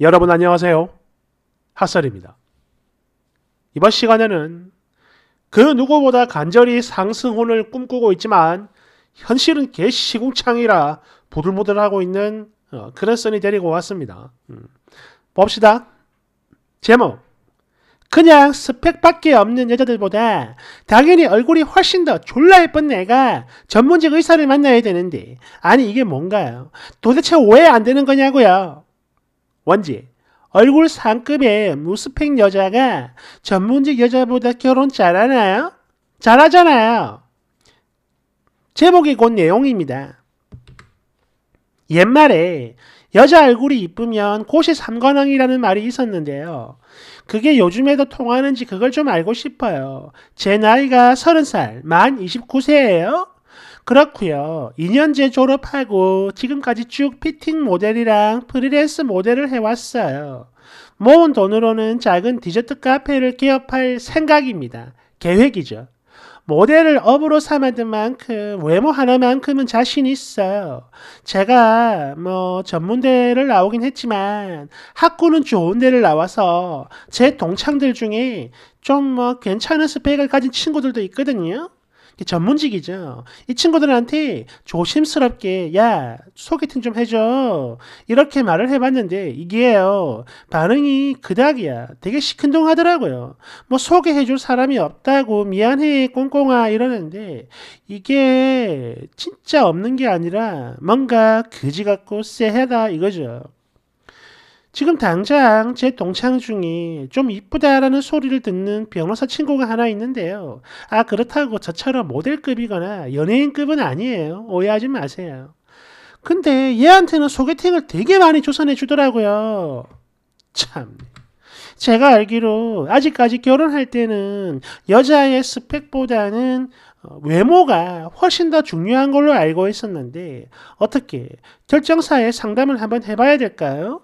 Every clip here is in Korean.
여러분 안녕하세요. 핫설입니다. 이번 시간에는 그 누구보다 간절히 상승혼을 꿈꾸고 있지만 현실은 개시궁창이라 보들보들하고 있는 어, 그런 선이 데리고 왔습니다. 음. 봅시다. 제목 그냥 스펙밖에 없는 여자들보다 당연히 얼굴이 훨씬 더 졸라 예쁜 내가 전문직 의사를 만나야 되는데 아니 이게 뭔가요? 도대체 왜 안 되는 거냐고요? 원지 얼굴 상급의 무스팽 여자가 전문직 여자보다 결혼 잘하나요? 잘하잖아요. 제목이 곧 내용입니다. 옛말에 여자 얼굴이 이쁘면 고이 삼관왕이라는 말이 있었는데요. 그게 요즘에도 통하는지 그걸 좀 알고 싶어요. 제 나이가 30살, 만 29세예요. 그렇고요. 2년제 졸업하고 지금까지 쭉 피팅 모델이랑 프리랜스 모델을 해왔어요. 모은 돈으로는 작은 디저트 카페를 개업할 생각입니다. 계획이죠. 모델을 업으로 삼아둔 만큼 외모 하나만큼은 자신 있어요. 제가 뭐 전문대를 나오긴 했지만 학구는 좋은 데를 나와서 제 동창들 중에 좀 뭐 괜찮은 스펙을 가진 친구들도 있거든요. 전문직이죠. 이 친구들한테 조심스럽게 야 소개팅 좀 해줘 이렇게 말을 해봤는데 이게요 반응이 그닥이야. 되게 시큰둥하더라고요. 뭐 소개해줄 사람이 없다고 미안해 꽁꽁아 이러는데 이게 진짜 없는 게 아니라 뭔가 그지 같고 쎄하다 이거죠. 지금 당장 제 동창 중에 좀 이쁘다라는 소리를 듣는 변호사 친구가 하나 있는데요. 아, 그렇다고 저처럼 모델급이거나 연예인급은 아니에요. 오해하지 마세요. 근데 얘한테는 소개팅을 되게 많이 조선해 주더라고요. 참. 제가 알기로 아직까지 결혼할 때는 여자의 스펙보다는 어, 외모가 훨씬 더 중요한 걸로 알고 있었는데 어떻게 결정사에 상담을 한번 해봐야 될까요?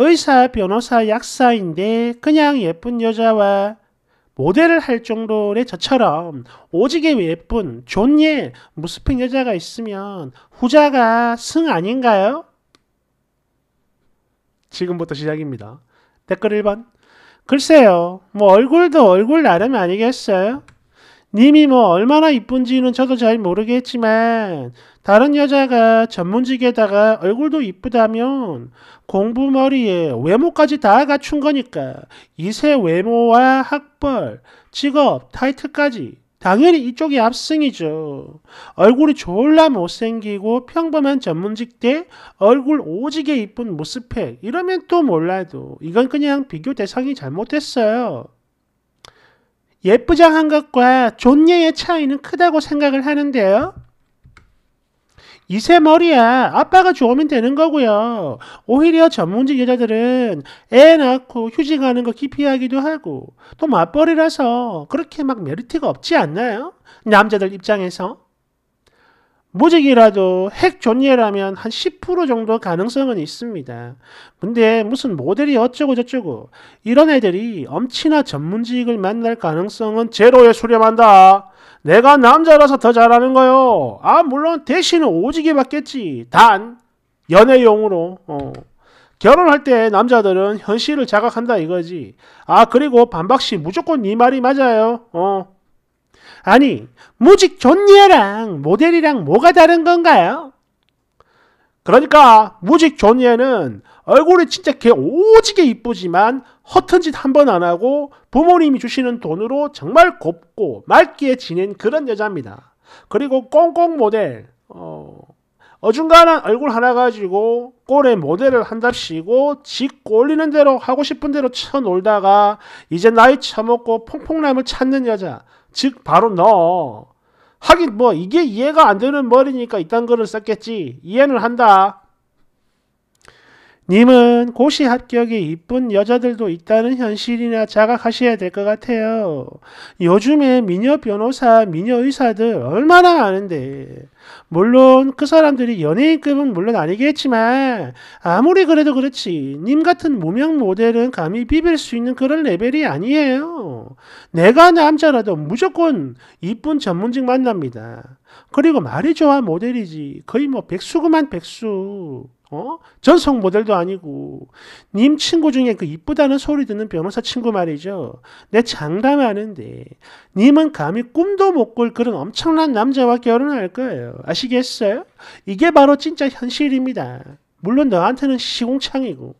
의사, 변호사, 약사인데 그냥 예쁜 여자와 모델을 할 정도의 저처럼 오직게 예쁜 존예 무스핀 여자가 있으면 후자가 승 아닌가요? 지금부터 시작입니다. 댓글 1번. 글쎄요, 뭐 얼굴도 얼굴 나름 아니겠어요? 님이 뭐 얼마나 이쁜지는 저도 잘 모르겠지만 다른 여자가 전문직에다가 얼굴도 이쁘다면 공부머리에 외모까지 다 갖춘 거니까 이세 외모와 학벌, 직업, 타이틀까지 당연히 이쪽이 압승이죠. 얼굴이 졸라 못생기고 평범한 전문직 때 얼굴 오지게 이쁜 모습팩 이러면 또 몰라도 이건 그냥 비교 대상이 잘못했어요. 예쁘장한 것과 존예의 차이는 크다고 생각을 하는데요. 이세 머리야 아빠가 좋으면 되는 거고요. 오히려 전문직 여자들은 애 낳고 휴직하는 거 기피하기도 하고 또 맞벌이라서 그렇게 막 메리트가 없지 않나요? 남자들 입장에서. 무직이라도 핵 존예라면 한 10% 정도 가능성은 있습니다. 근데 무슨 모델이 어쩌고저쩌고 이런 애들이 엄치나 전문직을 만날 가능성은 제로에 수렴한다. 내가 남자라서 더 잘하는 거요. 아 물론 대신은 오지게 받겠지. 단 연애용으로 어. 결혼할 때 남자들은 현실을 자각한다 이거지. 아 그리고 반박시 무조건 네 말이 맞아요. 어. 아니, 무직 존예랑 모델이랑 뭐가 다른 건가요? 그러니까 무직 존예는 얼굴이 진짜 개 오지게 이쁘지만 허튼 짓 한 번 안 하고 부모님이 주시는 돈으로 정말 곱고 맑게 지낸 그런 여자입니다. 그리고 꽁꽁 모델, 어, 어중간한 얼굴 하나 가지고 꼴에 모델을 한답시고 짓고 리는 대로 하고 싶은 대로 쳐놀다가 이제 나이 처먹고 퐁퐁남을 찾는 여자 즉 바로 너. 하긴 뭐 이게 이해가 안 되는 머리니까 이딴 거를 썼겠지. 이해는 한다. 님은 고시 합격에 이쁜 여자들도 있다는 현실이나 자각하셔야 될 것 같아요. 요즘에 미녀 변호사, 미녀 의사들 얼마나 많은데. 물론 그 사람들이 연예인급은 물론 아니겠지만 아무리 그래도 그렇지 님 같은 무명 모델은 감히 비빌 수 있는 그런 레벨이 아니에요. 내가 남자라도 무조건 이쁜 전문직 만납니다. 그리고 말이 좋아 모델이지 거의 뭐 백수구만 백수. 어? 전속 모델도 아니고 님 친구 중에 그 이쁘다는 소리 듣는 변호사 친구 말이죠. 내 장담하는데 님은 감히 꿈도 못 꿀 그런 엄청난 남자와 결혼할 거예요. 아시겠어요? 이게 바로 진짜 현실입니다. 물론 너한테는 시공창이고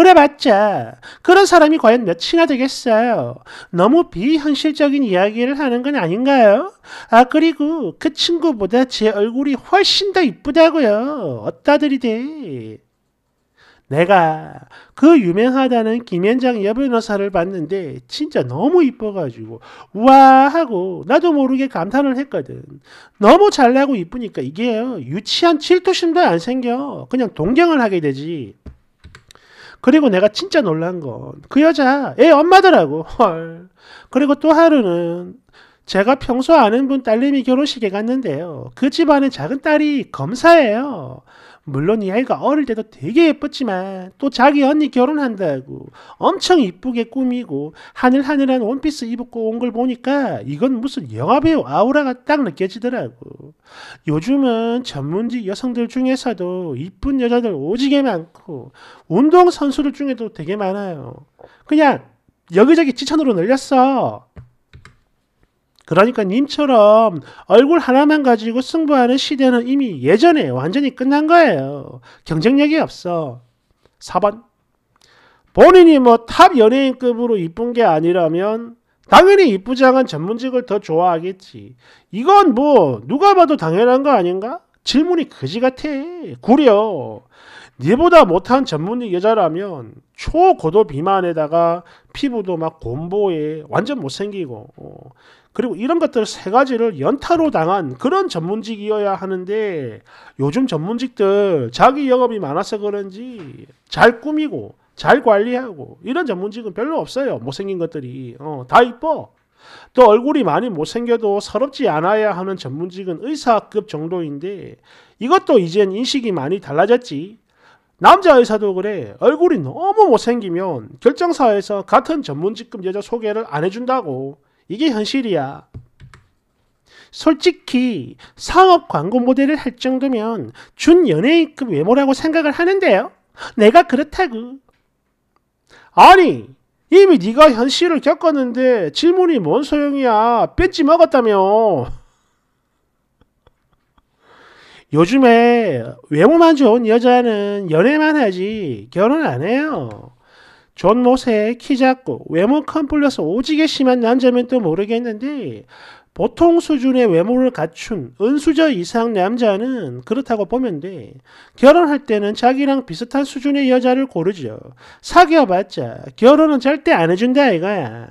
그래봤자 그런 사람이 과연 몇이나 되겠어요. 너무 비현실적인 이야기를 하는 건 아닌가요? 아 그리고 그 친구보다 제 얼굴이 훨씬 더 이쁘다고요. 어따들이대. 내가 그 유명하다는 김현장 여변호사를 봤는데 진짜 너무 이뻐가지고 우와 하고 나도 모르게 감탄을 했거든. 너무 잘나고 이쁘니까 이게 유치한 질투심도 안 생겨. 그냥 동경을 하게 되지. 그리고 내가 진짜 놀란 건 그 여자 애 엄마더라고. 헐. 그리고 또 하루는 제가 평소 아는 분 딸님이 결혼식에 갔는데요. 그 집안의 작은 딸이 검사예요. 물론 이 아이가 어릴 때도 되게 예뻤지만 또 자기 언니 결혼한다고 엄청 이쁘게 꾸미고 하늘하늘한 원피스 입고 온 걸 보니까 이건 무슨 영화배우 아우라가 딱 느껴지더라고. 요즘은 전문직 여성들 중에서도 이쁜 여자들 오지게 많고 운동선수들 중에도 되게 많아요. 그냥 여기저기 지천으로 늘렸어. 그러니까 님처럼 얼굴 하나만 가지고 승부하는 시대는 이미 예전에 완전히 끝난 거예요. 경쟁력이 없어. 4번. 본인이 뭐 탑 연예인급으로 이쁜 게 아니라면 당연히 이쁘장한 전문직을 더 좋아하겠지. 이건 뭐 누가 봐도 당연한 거 아닌가? 질문이 그지 같아. 구려. 니보다 못한 전문의 여자라면 초고도 비만에다가 피부도 막 곰보에 완전 못생기고 어. 그리고 이런 것들 세 가지를 연타로 당한 그런 전문직이어야 하는데 요즘 전문직들 자기 영업이 많아서 그런지 잘 꾸미고 잘 관리하고 이런 전문직은 별로 없어요. 못생긴 것들이 어, 다 이뻐. 또 얼굴이 많이 못생겨도 서럽지 않아야 하는 전문직은 의사급 정도인데 이것도 이젠 인식이 많이 달라졌지. 남자 의사도 그래. 얼굴이 너무 못생기면 결정사에서 같은 전문직급 여자 소개를 안 해준다고. 이게 현실이야. 솔직히 사업 광고 모델을 할 정도면 준 연예인급 외모라고 생각을 하는데요. 내가 그렇다고. 아니 이미 네가 현실을 겪었는데 질문이 뭔 소용이야. 뺏지 먹었다며. 요즘에 외모만 좋은 여자는 연애만 하지 결혼 안 해요. 존모세키 작고 외모 컴플렉스 오지게 심한 남자면 또 모르겠는데 보통 수준의 외모를 갖춘 은수저 이상 남자는 그렇다고 보면 돼. 결혼할 때는 자기랑 비슷한 수준의 여자를 고르죠. 사귀어봤자 결혼은 절대 안 해준다 이거야.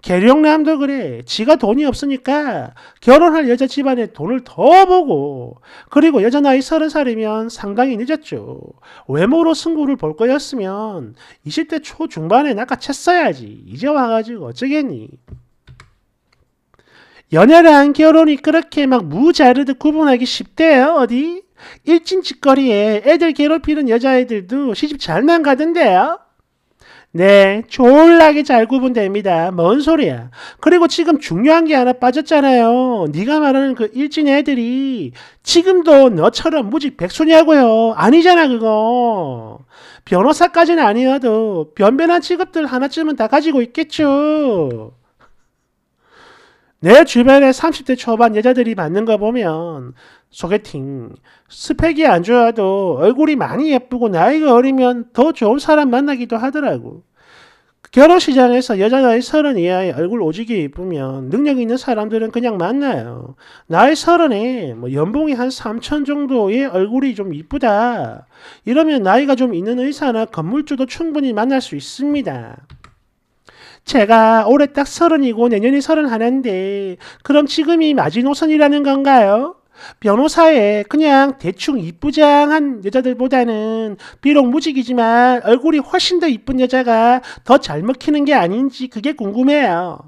계룡남도 그래. 지가 돈이 없으니까 결혼할 여자 집안에 돈을 더 보고 그리고 여자 나이 서른 살이면 상당히 늦었죠. 외모로 승부를 볼 거였으면 20대 초중반에 낚아챘어야지. 이제 와가지고 어쩌겠니. 연애랑 결혼이 그렇게 막 무자르듯 구분하기 쉽대요. 어디? 일진 직거리에 애들 괴롭히는 여자애들도 시집 잘만 가던데요. 네, 졸라게 잘 구분됩니다. 뭔 소리야. 그리고 지금 중요한 게 하나 빠졌잖아요. 네가 말하는 그 일진 애들이 지금도 너처럼 무직 백수냐고요. 아니잖아, 그거. 변호사까지는 아니어도 변변한 직업들 하나쯤은 다 가지고 있겠죠. 내 주변에 30대 초반 여자들이 받는 거 보면 소개팅 스펙이 안 좋아도 얼굴이 많이 예쁘고 나이가 어리면 더 좋은 사람 만나기도 하더라고. 결혼 시장에서 여자 나이 서른 이하에 얼굴 오지게 예쁘면 능력 있는 사람들은 그냥 만나요. 나이 서른에 뭐 연봉이 한 3천 정도의 얼굴이 좀 이쁘다. 이러면 나이가 좀 있는 의사나 건물주도 충분히 만날 수 있습니다. 제가 올해 딱 서른이고 내년이 서른 하나인데 그럼 지금이 마지노선이라는 건가요? 변호사에 그냥 대충 이쁘장한 여자들보다는 비록 무직이지만 얼굴이 훨씬 더 이쁜 여자가 더 잘 먹히는 게 아닌지 그게 궁금해요.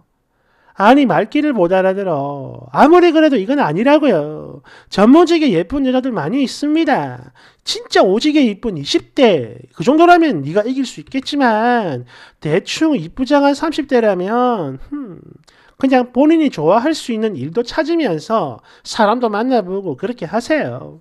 아니 말귀를 못 알아들어. 아무리 그래도 이건 아니라고요. 전문직에 예쁜 여자들 많이 있습니다. 진짜 오지게 이쁜 20대 그 정도라면 네가 이길 수 있겠지만 대충 이쁘장한 30대라면 흠, 그냥 본인이 좋아할 수 있는 일도 찾으면서 사람도 만나보고 그렇게 하세요.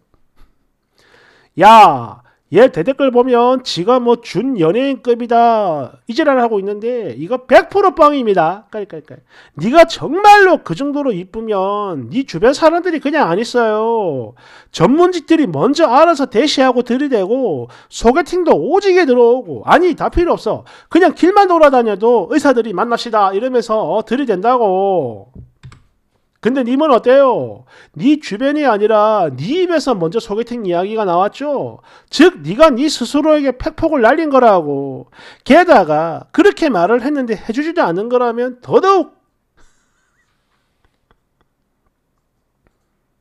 야얘 예, 대댓글 보면 지가 뭐 준 연예인급이다 이제랄 하고 있는데 이거 100% 뻥입니다. 깔깔깔. 네가 정말로 그 정도로 이쁘면 네 주변 사람들이 그냥 안 있어요. 전문직들이 먼저 알아서 대시하고 들이대고 소개팅도 오지게 들어오고 아니 다 필요 없어. 그냥 길만 돌아다녀도 의사들이 만납시다 이러면서 어, 들이댄다고. 근데 님은 어때요? 네 주변이 아니라 네 입에서 먼저 소개팅 이야기가 나왔죠. 즉 네가 네 스스로에게 팩폭을 날린 거라고. 게다가 그렇게 말을 했는데 해주지도 않은 거라면 더더욱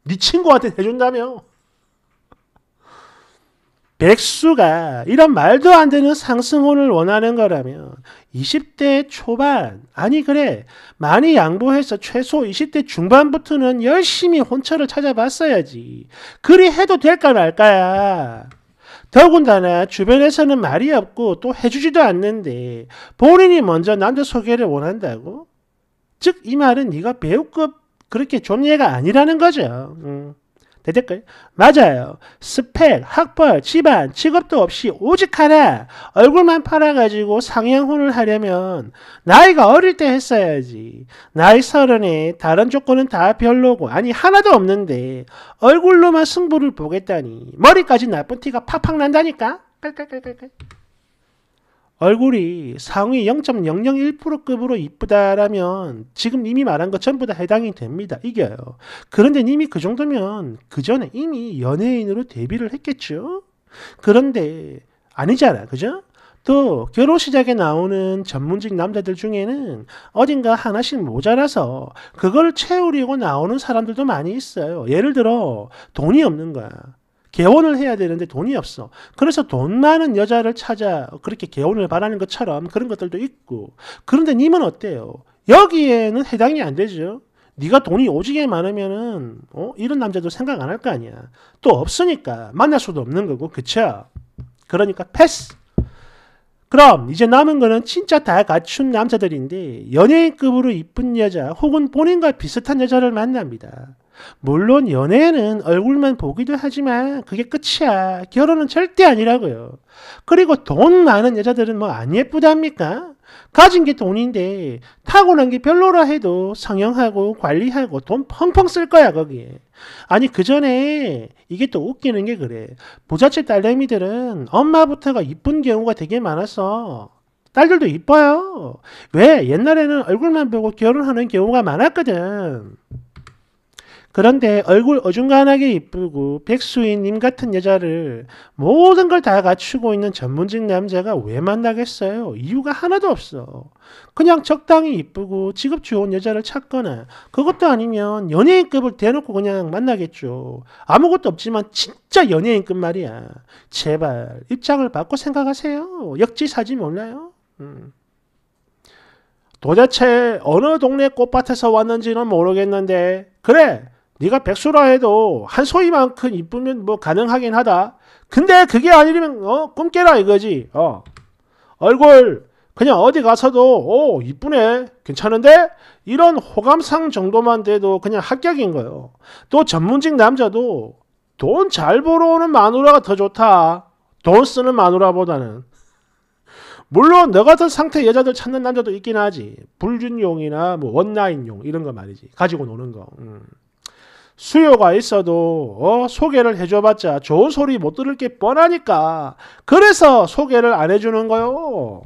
네 친구한테 해준다며. 백수가 이런 말도 안 되는 상승혼을 원하는 거라면 20대 초반, 아니 그래, 많이 양보해서 최소 20대 중반부터는 열심히 혼처를 찾아봤어야지. 그리 해도 될까 말까야. 더군다나 주변에서는 말이 없고 또 해주지도 않는데 본인이 먼저 남자 소개를 원한다고? 즉 이 말은 네가 배우급 그렇게 존예가 아니라는 거죠. 음. 대댓글 맞아요. 스펙, 학벌, 집안, 직업도 없이 오직 하나 얼굴만 팔아가지고 상향혼을 하려면 나이가 어릴 때 했어야지. 나이 서른에 다른 조건은 다 별로고 아니 하나도 없는데 얼굴로만 승부를 보겠다니 머리까지 나쁜 티가 팍팍 난다니까. 깔깔깔깔깔. 얼굴이 상위 0.001%급으로 이쁘다라면 지금 님이 말한 것 전부 다 해당이 됩니다. 이겨요. 그런데 님이 그 정도면 그 전에 이미 연예인으로 데뷔를 했겠죠? 그런데 아니잖아. 그죠? 또 결혼 시작에 나오는 전문직 남자들 중에는 어딘가 하나씩 모자라서 그걸 채우려고 나오는 사람들도 많이 있어요. 예를 들어 돈이 없는 거야. 개혼을 해야 되는데 돈이 없어. 그래서 돈 많은 여자를 찾아 그렇게 개혼을 바라는 것처럼 그런 것들도 있고. 그런데 님은 어때요? 여기에는 해당이 안 되죠. 네가 돈이 오지게 많으면은 어? 이런 남자도 생각 안 할 거 아니야. 또 없으니까 만날 수도 없는 거고 그쵸? 그러니까 패스. 그럼 이제 남은 거는 진짜 다 갖춘 남자들인데 연예인급으로 이쁜 여자 혹은 본인과 비슷한 여자를 만납니다. 물론 연애는 얼굴만 보기도 하지만 그게 끝이야. 결혼은 절대 아니라고요. 그리고 돈 많은 여자들은 뭐 안 예쁘답니까? 가진 게 돈인데 타고난 게 별로라 해도 성형하고 관리하고 돈 펑펑 쓸 거야 거기에. 아니 그 전에 이게 또 웃기는 게 그래. 부잣체 딸내미들은 엄마부터가 이쁜 경우가 되게 많았어. 딸들도 이뻐요. 왜? 옛날에는 얼굴만 보고 결혼하는 경우가 많았거든. 그런데 얼굴 어중간하게 이쁘고 백수인님 같은 여자를 모든 걸 다 갖추고 있는 전문직 남자가 왜 만나겠어요? 이유가 하나도 없어. 그냥 적당히 이쁘고 직업 좋은 여자를 찾거나 그것도 아니면 연예인급을 대놓고 그냥 만나겠죠. 아무것도 없지만 진짜 연예인급 말이야. 제발 입장을 바꿔 생각하세요. 역지사지 몰라요. 음. 도대체 어느 동네 꽃밭에서 왔는지는 모르겠는데 그래 네가 백수라 해도 한 소희만큼 이쁘면 뭐 가능하긴 하다. 근데 그게 아니면 어 꿈깨라 이거지. 어 얼굴 그냥 어디 가서도 오 이쁘네 괜찮은데 이런 호감상 정도만 돼도 그냥 합격인 거예요. 또 전문직 남자도 돈 잘 벌어오는 마누라가 더 좋다. 돈 쓰는 마누라보다는. 물론 너 같은 상태 여자들 찾는 남자도 있긴 하지. 불준용이나 뭐 원나인용 이런 거 말이지. 가지고 노는 거. 음. 수요가 있어도 어, 소개를 해줘봤자 좋은 소리 못 들을 게 뻔하니까 그래서 소개를 안 해주는 거요.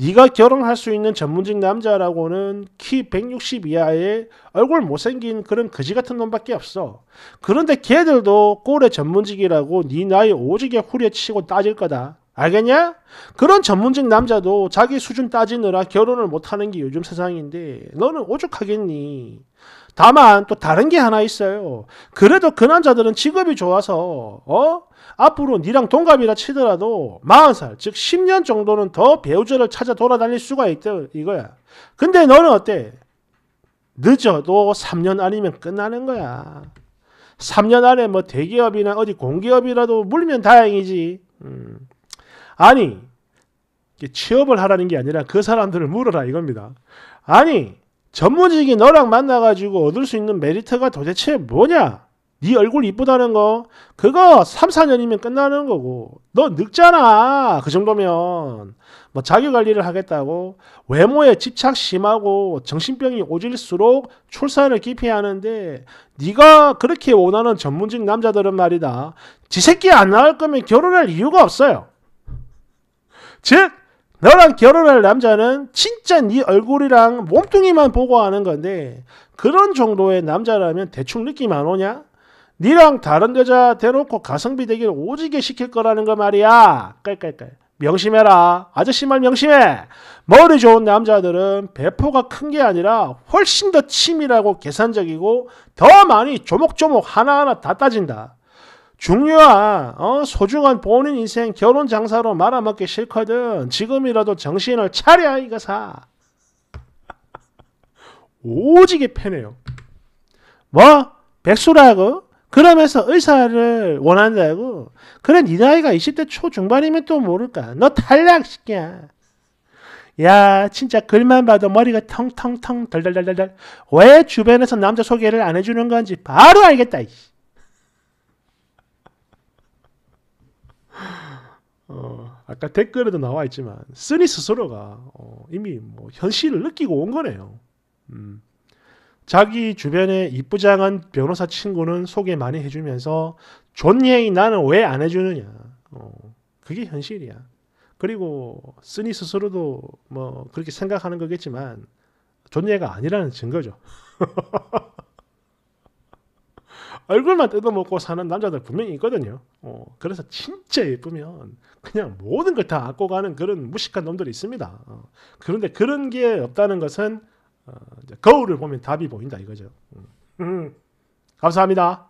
네가 결혼할 수 있는 전문직 남자라고는 키 160 이하에 얼굴 못생긴 그런 거지 같은 놈밖에 없어. 그런데 걔들도 꼴의 전문직이라고 네 나이 오지게 후려치고 따질 거다. 알겠냐? 그런 전문직 남자도 자기 수준 따지느라 결혼을 못하는 게 요즘 세상인데 너는 오죽하겠니? 다만 또 다른 게 하나 있어요. 그래도 그 남자들은 직업이 좋아서 어? 앞으로 니랑 동갑이라 치더라도 40살 즉 10년 정도는 더 배우자를 찾아 돌아다닐 수가 있다 이거야. 근데 너는 어때? 늦어도 3년 아니면 끝나는 거야. 3년 안에 뭐 대기업이나 어디 공기업이라도 물면 다행이지. 음. 아니 취업을 하라는 게 아니라 그 사람들을 물어라 이겁니다. 아니 전문직이 너랑 만나가지고 얻을 수 있는 메리트가 도대체 뭐냐? 네 얼굴 이쁘다는 거 그거 3, 4년이면 끝나는 거고 너 늙잖아 그 정도면 뭐 자기관리를 하겠다고 외모에 집착 심하고 정신병이 오질수록 출산을 기피하는데 네가 그렇게 원하는 전문직 남자들은 말이다 지 새끼 안 낳을 거면 결혼할 이유가 없어요 즉 너랑 결혼할 남자는 진짜 네 얼굴이랑 몸뚱이만 보고 하는 건데 그런 정도의 남자라면 대충 느낌 안 오냐? 니랑 다른 여자 대놓고 가성비 대기 오지게 시킬 거라는 거 말이야. 깔깔깔. 명심해라. 아저씨 말 명심해. 머리 좋은 남자들은 배포가 큰 게 아니라 훨씬 더 치밀하고 계산적이고 더 많이 조목조목 하나하나 다 따진다. 중요한 어, 소중한 본인 인생 결혼 장사로 말아먹기 싫거든. 지금이라도 정신을 차려 이거사. 오지게 패네요. 뭐 백수라고? 그러면서 의사를 원한다고? 그래 네 나이가 20대 초중반이면 또 모를까? 너탈락시켜야야 진짜 글만 봐도 머리가 텅텅텅 덜덜덜덜 왜 주변에서 남자 소개를 안 해주는 건지 바로 알겠다. 이씨. 어, 아까 댓글에도 나와 있지만 쓰니 스스로가 어, 이미 뭐 현실을 느끼고 온 거네요. 음. 자기 주변에 이쁘장한 변호사 친구는 소개 많이 해주면서 존예이 나는 왜 안 해주느냐. 어, 그게 현실이야. 그리고 쓰니 스스로도 뭐 그렇게 생각하는 거겠지만 존예가 아니라는 증거죠. 얼굴만 뜯어먹고 사는 남자들 분명히 있거든요. 어, 그래서 진짜 예쁘면 그냥 모든 걸다 안고 가는 그런 무식한 놈들이 있습니다. 어, 그런데 그런 게 없다는 것은 어, 거울을 보면 답이 보인다 이거죠. 음, 음. 감사합니다.